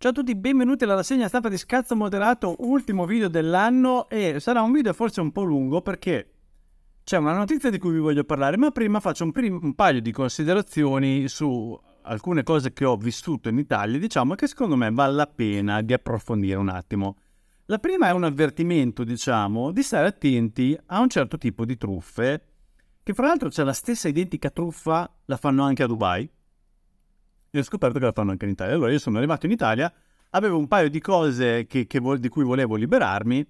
Ciao a tutti, benvenuti alla rassegna stampa di Scazzo Moderato, ultimo video dell'anno e sarà un video forse un po' lungo perché c'è una notizia di cui vi voglio parlare, ma prima faccio un, prim un, paio di considerazioni su alcune cose che ho vissuto in Italia, diciamo che secondo me vale la pena di approfondire un attimo. La prima è un avvertimento, diciamo, di stare attenti a un certo tipo di truffe, che fra l'altro c'è la stessa identica truffa, la fanno anche a Dubai, ho scoperto che la fanno anche in Italia. Allora io sono arrivato in Italia, avevo un paio di cose che, che vo- di cui volevo liberarmi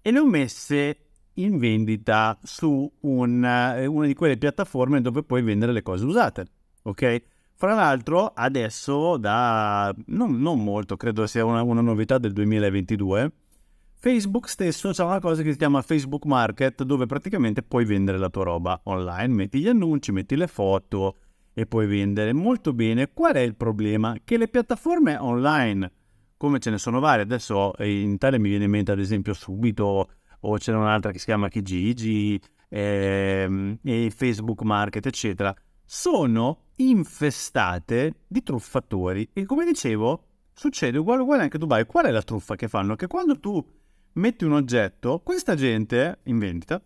e le ho messe in vendita su un, eh, una di quelle piattaforme dove puoi vendere le cose usate. Ok? Fra l'altro, adesso da non, non molto, credo sia una, una, novità del 2022. Facebook stesso ha una cosa che si chiama Facebook Market, dove praticamente puoi vendere la tua roba online, metti gli annunci, metti le foto, e puoi vendere molto bene. Qual è il problema? Che le piattaforme online, come ce ne sono varie, adesso in Italia mi viene in mente ad esempio subito, o c'è un'altra che si chiama Kijiji, eh, e Facebook Market, eccetera, sono infestate di truffatori. E come dicevo, succede uguale uguale anche a Dubai. Qual è la truffa che fanno? Che quando tu metti un oggetto, questa gente in vendita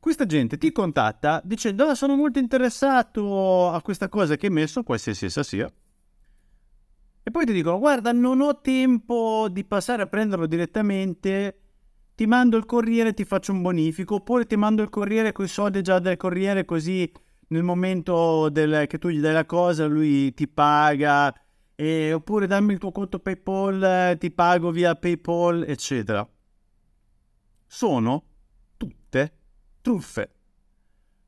questa gente ti contatta dicendo oh, sono molto interessato a questa cosa che hai messo, qualsiasi essa sia, e poi ti dicono guarda non ho tempo di passare a prenderlo direttamente, ti mando il corriere e ti faccio un bonifico, oppure ti mando il corriere con i soldi già del corriere così nel momento del, che tu gli dai la cosa lui ti paga, e, oppure dammi il tuo conto PayPal, ti pago via PayPal, eccetera. Sono truffe.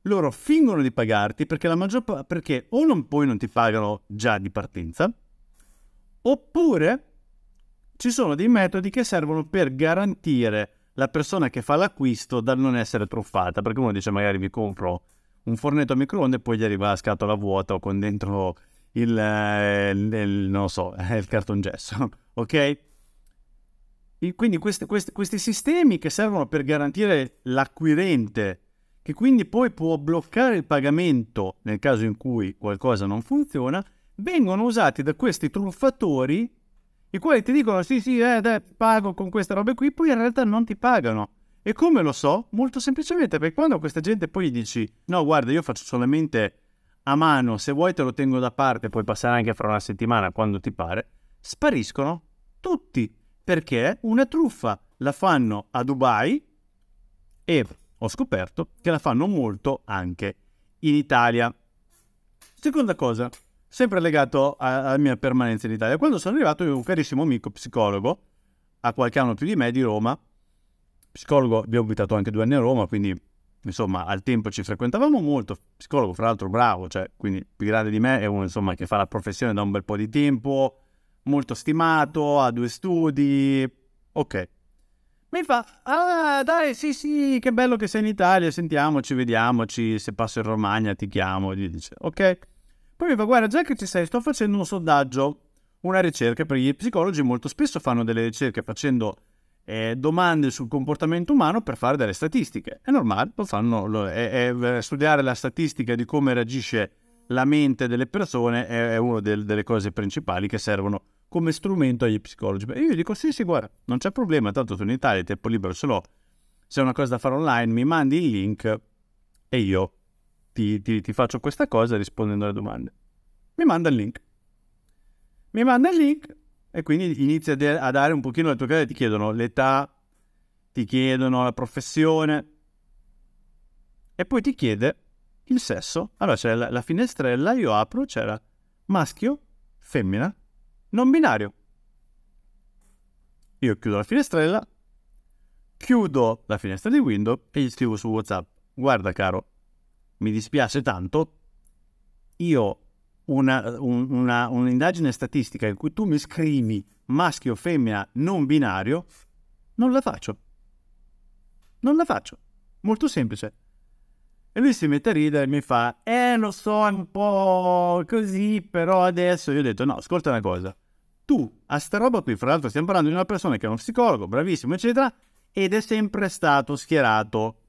Loro fingono di pagarti perché la maggior parte perché o non, poi non ti pagano già di partenza, oppure ci sono dei metodi che servono per garantire la persona che fa l'acquisto dal non essere truffata, perché uno dice magari vi compro un fornetto a microonde e poi gli arriva la scatola vuota o con dentro il, eh, il, il non so, il cartongesso, ok? Quindi questi, questi, questi sistemi che servono per garantire l'acquirente, che quindi poi può bloccare il pagamento nel caso in cui qualcosa non funziona, vengono usati da questi truffatori, i quali ti dicono sì sì, eh, dai, pago con queste robe qui, poi in realtà non ti pagano. E come lo so? Molto semplicemente perché quando questa gente poi gli dici no guarda io faccio solamente a mano, se vuoi te lo tengo da parte, puoi passare anche fra una settimana quando ti pare, spariscono tutti perché una truffa la fanno a Dubai e ho scoperto che la fanno molto anche in Italia. Seconda cosa, sempre legato alla mia permanenza in Italia, quando sono arrivato avevo un carissimo amico psicologo, a qualche anno più di me, di Roma, psicologo, vi ho abitato anche due anni a Roma, quindi insomma al tempo ci frequentavamo molto, psicologo fra l'altro bravo, cioè quindi più grande di me, è uno insomma che fa la professione da un bel po' di tempo, molto stimato, ha due studi, ok. Mi fa, ah dai, sì sì, che bello che sei in Italia, sentiamoci, vediamoci, se passo in Romagna ti chiamo, gli dice, ok. Poi mi fa, guarda, già che ci sei, sto facendo un sondaggio, una ricerca, perché gli psicologi molto spesso fanno delle ricerche facendo eh, domande sul comportamento umano per fare delle statistiche. È normale, lo fanno, lo, è, è, eh, studiare la statistica di come reagisce la mente delle persone è, una del, delle cose principali che servono come strumento agli psicologi. E io dico, sì, sì, guarda, non c'è problema, tanto tu in Italia, il tempo libero ce l'ho. Se è una cosa da fare online, mi mandi il link e io ti, ti, ti faccio questa cosa rispondendo alle domande. Mi manda il link. Mi manda il link e quindi inizia a dare un pochino le tue cose, ti chiedono l'età, ti chiedono la professione e poi ti chiede il sesso. Allora c'è la, la finestrella, io apro, c'era maschio, femmina, non binario. Io chiudo la finestrella, chiudo la finestra di window e gli scrivo su WhatsApp. Guarda caro, mi dispiace tanto, io una, un, una, un'indagine statistica in cui tu mi scrivi maschio, femmina, non binario, non la faccio. Non la faccio. Molto semplice. E lui si mette a ridere e mi fa, eh lo so, è un po' così, però adesso io ho detto, no, ascolta una cosa, tu a sta roba qui, fra l'altro stiamo parlando di una persona che è uno psicologo, bravissimo, eccetera, ed è sempre stato schierato,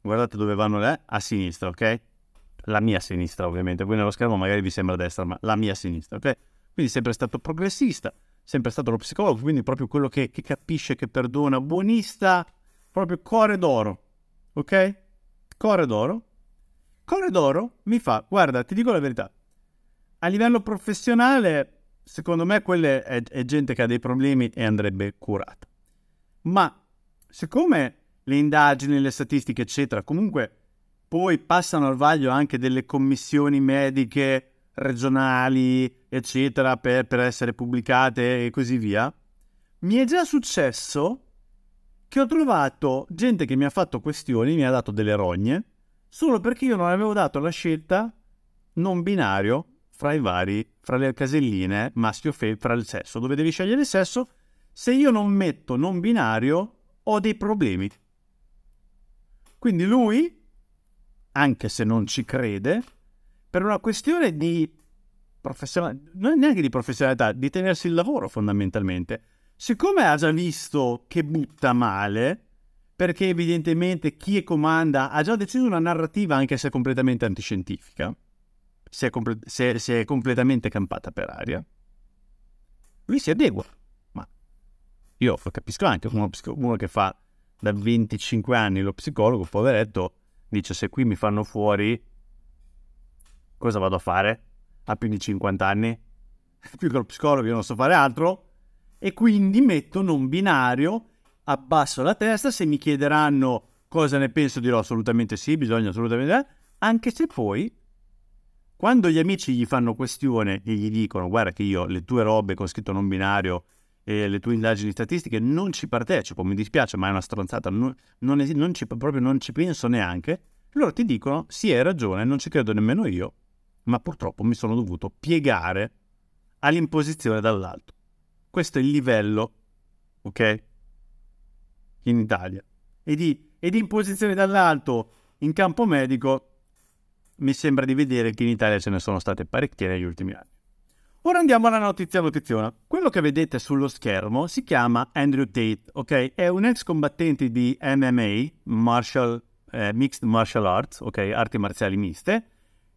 guardate dove vanno le, a sinistra, ok? La mia sinistra ovviamente, voi nello schermo magari vi sembra destra, ma la mia sinistra, ok? Quindi sempre stato progressista, sempre stato lo psicologo, quindi proprio quello che, che capisce, che perdona, buonista, proprio cuore d'oro, ok? Corridoro. d'oro mi fa, guarda, ti dico la verità, a livello professionale, secondo me, quella è, è gente che ha dei problemi e andrebbe curata. Ma siccome le indagini, le statistiche, eccetera, comunque poi passano al vaglio anche delle commissioni mediche regionali, eccetera, per, per essere pubblicate e così via, mi è già successo che ho trovato gente che mi ha fatto questioni, mi ha dato delle rogne, solo perché io non avevo dato la scelta non binario fra i vari, fra le caselline maschio fe, fra il sesso, dove devi scegliere il sesso. Se io non metto non binario, ho dei problemi. Quindi lui, anche se non ci crede, per una questione di professionalità, non neanche di professionalità, di tenersi il lavoro fondamentalmente siccome ha già visto che butta male, perché evidentemente chi comanda ha già deciso una narrativa anche se completamente antiscientifica, se è, comple- se, se è completamente campata per aria, lui si adegua. Ma io lo capisco anche, uno, uno che fa da 25 anni lo psicologo, poveretto, dice se qui mi fanno fuori, cosa vado a fare? a più di 50 anni? Più che lo psicologo io non so fare altro, e quindi metto non binario, abbasso la testa, se mi chiederanno cosa ne penso dirò assolutamente sì, bisogna assolutamente... Anche se poi, quando gli amici gli fanno questione e gli dicono guarda che io le tue robe con scritto non binario e le tue indagini statistiche non ci partecipo, mi dispiace ma è una stronzata, non, non, es- non ci, proprio non ci penso neanche, loro ti dicono sì hai ragione, non ci credo nemmeno io, ma purtroppo mi sono dovuto piegare all'imposizione dall'alto. Questo è il livello, ok? In Italia. E di, e di imposizione dall'alto in campo medico mi sembra di vedere che in Italia ce ne sono state parecchie negli ultimi anni. Ora andiamo alla notizia notiziona. Quello che vedete sullo schermo si chiama Andrew Tate, ok? È un ex combattente di MMA, martial, eh, Mixed Martial Arts, ok? Arti marziali miste,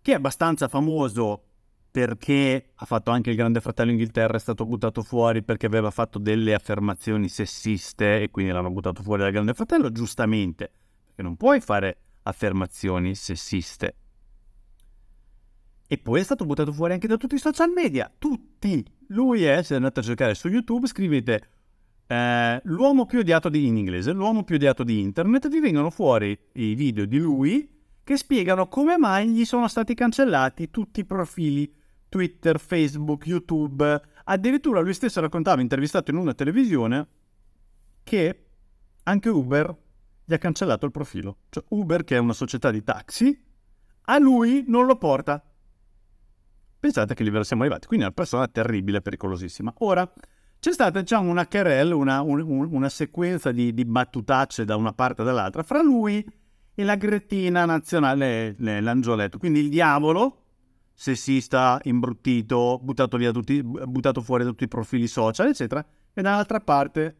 che è abbastanza famoso perché ha fatto anche il Grande Fratello Inghilterra, è stato buttato fuori perché aveva fatto delle affermazioni sessiste e quindi l'hanno buttato fuori dal Grande Fratello, giustamente, perché non puoi fare affermazioni sessiste. E poi è stato buttato fuori anche da tutti i social media, tutti. Lui è, se andate a cercare su YouTube, scrivete eh, l'uomo più odiato di, in inglese, l'uomo più odiato di internet, vi vengono fuori i video di lui che spiegano come mai gli sono stati cancellati tutti i profili Twitter, Facebook, YouTube. Addirittura lui stesso raccontava, intervistato in una televisione, che anche Uber gli ha cancellato il profilo. Cioè Uber, che è una società di taxi, a lui non lo porta. Pensate a che livello siamo arrivati. Quindi è una persona terribile, pericolosissima. Ora, c'è stata diciamo, una querelle, una, un, una sequenza di, di, battutacce da una parte e dall'altra fra lui e la gretina nazionale l'angioletto, quindi il diavolo sessista, imbruttito, buttato, tutti, buttato fuori da tutti i profili social, eccetera, e dall'altra parte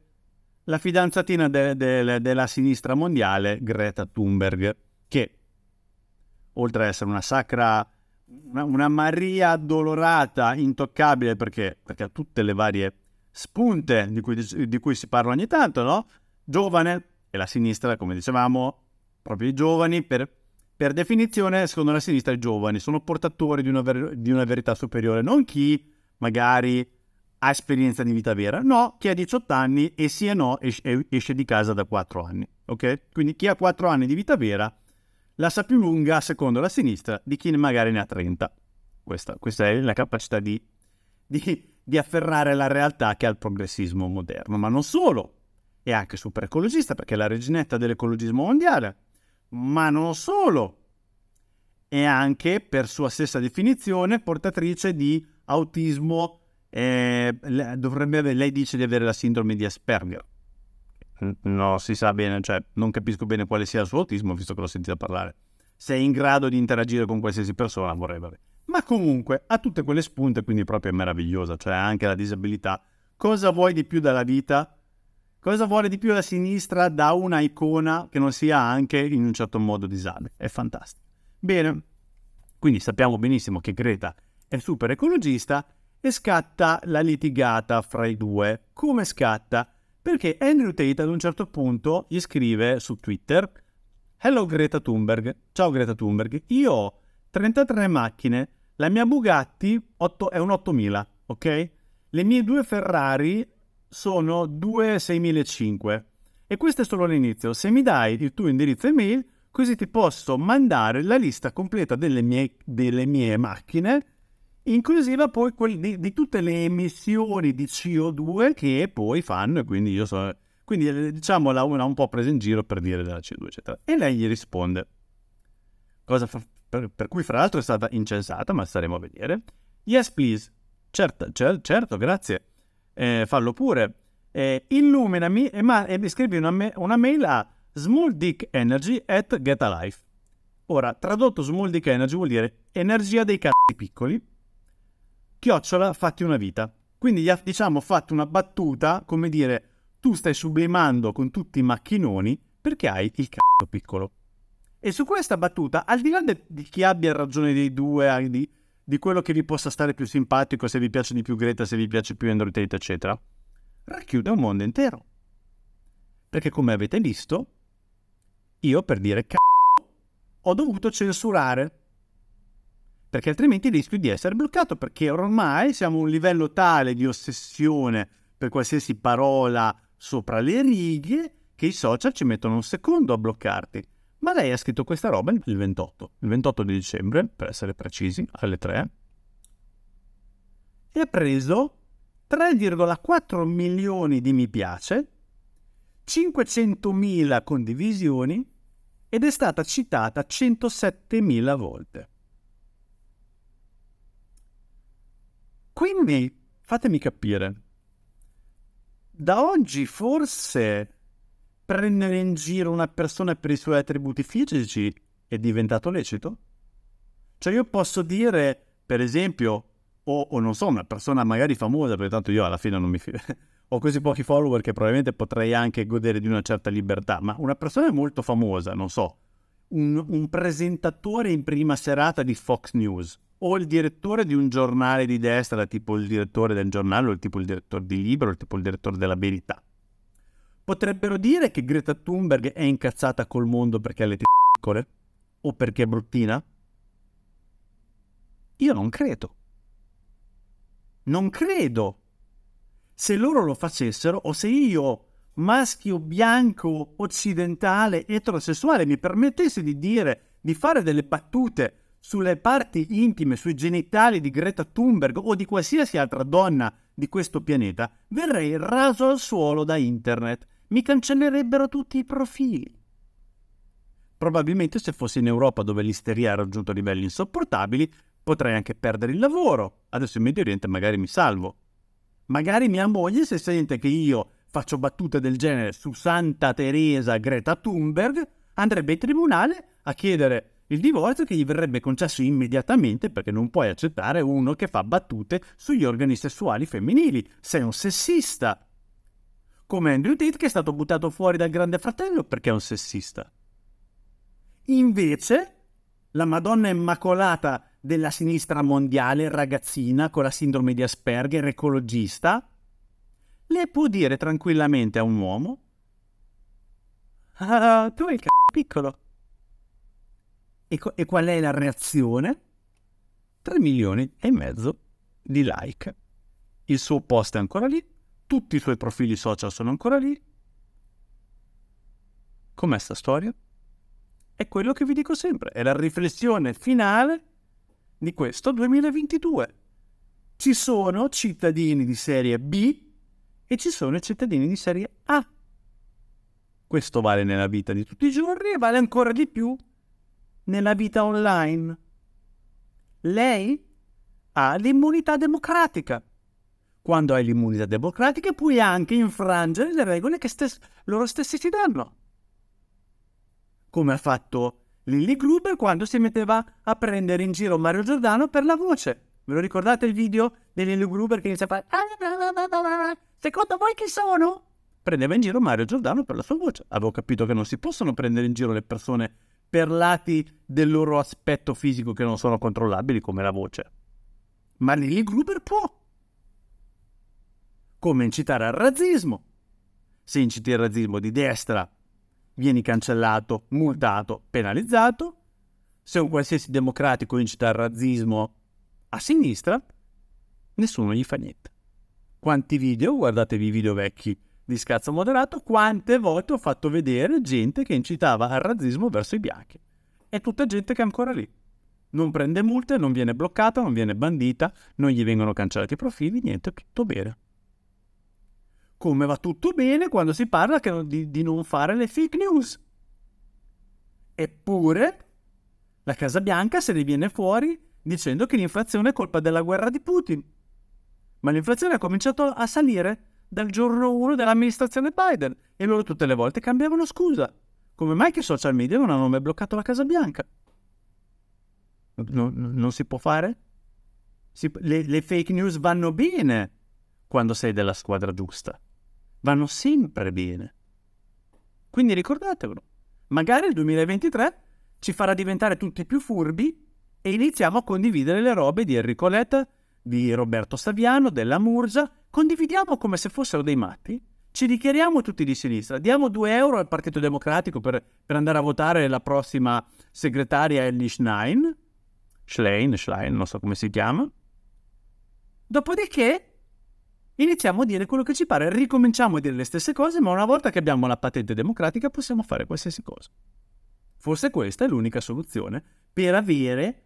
la fidanzatina de, de, de, della sinistra mondiale, Greta Thunberg, che oltre ad essere una sacra, una, una Maria addolorata, intoccabile, perché, perché, ha tutte le varie spunte di cui, di cui si parla ogni tanto, no? Giovane, e la sinistra, come dicevamo, proprio i giovani, per per definizione, secondo la sinistra, i giovani sono portatori di una, ver- di una, verità superiore, non chi magari ha esperienza di vita vera, no, chi ha 18 anni e sì e no es- esce di casa da 4 anni, ok? Quindi chi ha 4 anni di vita vera la sa più lunga, secondo la sinistra, di chi magari ne ha 30. Questa, questa è la capacità di, di, di afferrare la realtà che ha il progressismo moderno, ma non solo, è anche super ecologista perché è la reginetta dell'ecologismo mondiale ma non solo. È anche, per sua stessa definizione, portatrice di autismo. Eh, dovrebbe avere, lei dice di avere la sindrome di Asperger. No, si sa bene, cioè non capisco bene quale sia il suo autismo, visto che l'ho sentita parlare. Se è in grado di interagire con qualsiasi persona, vorrebbe avere. Ma comunque ha tutte quelle spunte, quindi proprio è meravigliosa, cioè anche la disabilità. Cosa vuoi di più dalla vita? Cosa vuole di più la sinistra da una icona che non sia anche in un certo modo disabile? È fantastico. Bene, quindi sappiamo benissimo che Greta è super ecologista e scatta la litigata fra i due. Come scatta? Perché Andrew Tate ad un certo punto gli scrive su Twitter Hello Greta Thunberg, ciao Greta Thunberg, io ho 33 macchine, la mia Bugatti 8, è un 8000, ok? Le mie due Ferrari sono 2.6005 e questo è solo l'inizio. Se mi dai il tuo indirizzo email, così ti posso mandare la lista completa delle mie, delle mie macchine, inclusiva poi di, di, tutte le emissioni di CO2 che poi fanno, quindi io so... Quindi eh, diciamo la una un po' presa in giro per dire della CO2, eccetera. E lei gli risponde, cosa fa, per, per, cui fra l'altro è stata incensata, ma staremo a vedere. Yes, please. Certo, cer- certo, grazie eh, fallo pure. Eh, illuminami e, ma- e scrivi una, me- una, mail a smalldickenergy.getalife. Ora, tradotto smalldickenergy vuol dire energia dei cazzi piccoli, chiocciola fatti una vita. Quindi gli ha, diciamo, fatto una battuta, come dire, tu stai sublimando con tutti i macchinoni perché hai il cazzo piccolo. E su questa battuta, al di là di chi abbia ragione dei due, di- di quello che vi possa stare più simpatico, se vi piace di più Greta, se vi piace più Android Tate, eccetera, racchiude un mondo intero. Perché come avete visto, io per dire c***o ho dovuto censurare. Perché altrimenti rischio di essere bloccato, perché ormai siamo a un livello tale di ossessione per qualsiasi parola sopra le righe che i social ci mettono un secondo a bloccarti. Ma lei ha scritto questa roba il 28, il 28 di dicembre, per essere precisi, alle 3, e ha preso 3,4 milioni di mi piace, 500.000 condivisioni ed è stata citata 107.000 volte. Quindi fatemi capire, da oggi forse prendere in giro una persona per i suoi attributi fisici è diventato lecito? Cioè io posso dire, per esempio, o, o non so, una persona magari famosa, perché tanto io alla fine non mi fido, ho così pochi follower che probabilmente potrei anche godere di una certa libertà, ma una persona molto famosa, non so, un, un presentatore in prima serata di Fox News o il direttore di un giornale di destra, tipo il direttore del giornale o il tipo il direttore di libro, o il tipo il direttore della verità Potrebbero dire che Greta Thunberg è incazzata col mondo perché ha le t- piccole? O perché è bruttina? Io non credo. Non credo. Se loro lo facessero, o se io, maschio bianco, occidentale, eterosessuale, mi permettessi di dire, di fare delle battute sulle parti intime, sui genitali di Greta Thunberg o di qualsiasi altra donna di questo pianeta, verrei raso al suolo da internet mi cancellerebbero tutti i profili. Probabilmente se fossi in Europa dove l'isteria ha raggiunto livelli insopportabili, potrei anche perdere il lavoro. Adesso in Medio Oriente magari mi salvo. Magari mia moglie, se sente che io faccio battute del genere su Santa Teresa Greta Thunberg, andrebbe in tribunale a chiedere il divorzio che gli verrebbe concesso immediatamente perché non puoi accettare uno che fa battute sugli organi sessuali femminili. Sei un sessista come Andrew Tate che è stato buttato fuori dal Grande Fratello perché è un sessista. Invece, la Madonna Immacolata della sinistra mondiale, ragazzina con la sindrome di Asperger, ecologista, le può dire tranquillamente a un uomo: ah, Tu hai il c***o piccolo. E, co- e qual è la reazione? 3 milioni e mezzo di like. Il suo post è ancora lì, tutti i suoi profili social sono ancora lì. Com'è sta storia? È quello che vi dico sempre, è la riflessione finale di questo 2022. Ci sono cittadini di serie B e ci sono cittadini di serie A. Questo vale nella vita di tutti i giorni e vale ancora di più nella vita online. Lei ha l'immunità democratica quando hai l'immunità democratica puoi anche infrangere le regole che stes- loro stessi ti danno. Come ha fatto Lily Gruber quando si metteva a prendere in giro Mario Giordano per la voce. Ve lo ricordate il video di Lily Gruber che inizia a fare... Ah, ah, ah, secondo voi chi sono? Prendeva in giro Mario Giordano per la sua voce. Avevo capito che non si possono prendere in giro le persone per lati del loro aspetto fisico che non sono controllabili come la voce. Ma Lily Gruber può come incitare al razzismo. Se inciti il razzismo di destra, vieni cancellato, multato, penalizzato. Se un qualsiasi democratico incita al razzismo a sinistra, nessuno gli fa niente. Quanti video, guardatevi i video vecchi di scazzo moderato, quante volte ho fatto vedere gente che incitava al razzismo verso i bianchi. È tutta gente che è ancora lì. Non prende multe, non viene bloccata, non viene bandita, non gli vengono cancellati i profili, niente, tutto bene come va tutto bene quando si parla di, di non fare le fake news. Eppure la Casa Bianca se ne viene fuori dicendo che l'inflazione è colpa della guerra di Putin. Ma l'inflazione ha cominciato a salire dal giorno 1 dell'amministrazione Biden e loro tutte le volte cambiavano scusa. Come mai che i social media non hanno mai bloccato la Casa Bianca? No, non si può fare? Si, le, le fake news vanno bene quando sei della squadra giusta vanno sempre bene. Quindi ricordatevelo, magari il 2023 ci farà diventare tutti più furbi e iniziamo a condividere le robe di Enrico Letta, di Roberto Saviano, della Murgia, condividiamo come se fossero dei matti, ci dichiariamo tutti di sinistra, diamo 2 euro al Partito Democratico per, per andare a votare la prossima segretaria Ellie Schlein, Schlein, Schlein, non so come si chiama, dopodiché iniziamo a dire quello che ci pare, ricominciamo a dire le stesse cose, ma una volta che abbiamo la patente democratica possiamo fare qualsiasi cosa. Forse questa è l'unica soluzione per avere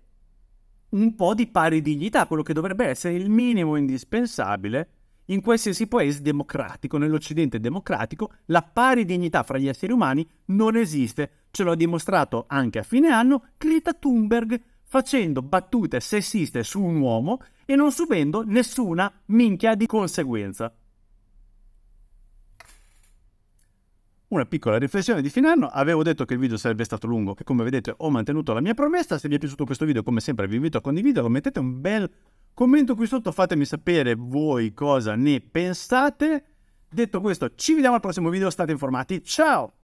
un po' di pari dignità, quello che dovrebbe essere il minimo indispensabile in qualsiasi paese democratico, nell'Occidente democratico, la pari dignità fra gli esseri umani non esiste. Ce l'ha dimostrato anche a fine anno Greta Thunberg facendo battute sessiste su un uomo e non subendo nessuna minchia di conseguenza. Una piccola riflessione di fine anno, avevo detto che il video sarebbe stato lungo e come vedete ho mantenuto la mia promessa, se vi è piaciuto questo video come sempre vi invito a condividerlo, mettete un bel commento qui sotto, fatemi sapere voi cosa ne pensate. Detto questo, ci vediamo al prossimo video, state informati, ciao!